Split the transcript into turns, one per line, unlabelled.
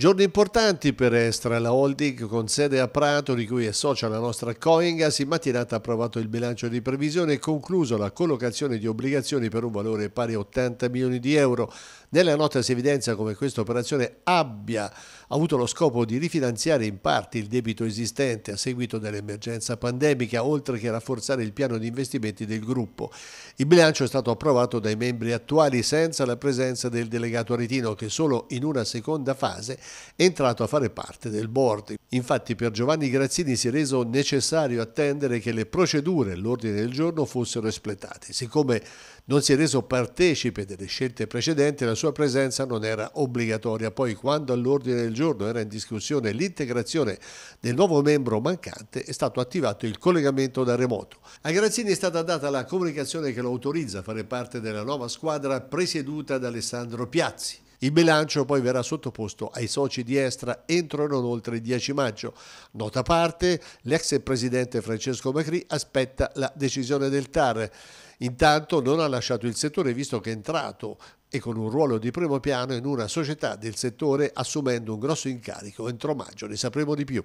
Giorni importanti per Estra, la holding con sede a Prato, di cui è socia la nostra Coingas, in mattinata ha approvato il bilancio di previsione e concluso la collocazione di obbligazioni per un valore pari a 80 milioni di euro. Nella nota si evidenzia come questa operazione abbia avuto lo scopo di rifinanziare in parte il debito esistente a seguito dell'emergenza pandemica, oltre che rafforzare il piano di investimenti del gruppo. Il bilancio è stato approvato dai membri attuali senza la presenza del delegato aretino che solo in una seconda fase è entrato a fare parte del board. Infatti per Giovanni Grazzini si è reso necessario attendere che le procedure all'ordine del giorno fossero espletate. Siccome non si è reso partecipe delle scelte precedenti, la sua presenza non era obbligatoria. Poi quando all'ordine del giorno era in discussione l'integrazione del nuovo membro mancante, è stato attivato il collegamento da remoto. A Grazzini è stata data la comunicazione che lo autorizza a fare parte della nuova squadra presieduta da Alessandro Piazzi. Il bilancio poi verrà sottoposto ai soci di Estra entro e non oltre il 10 maggio. Nota a parte, l'ex presidente Francesco Macri aspetta la decisione del TAR. Intanto non ha lasciato il settore visto che è entrato e con un ruolo di primo piano in una società del settore assumendo un grosso incarico. Entro maggio ne sapremo di più.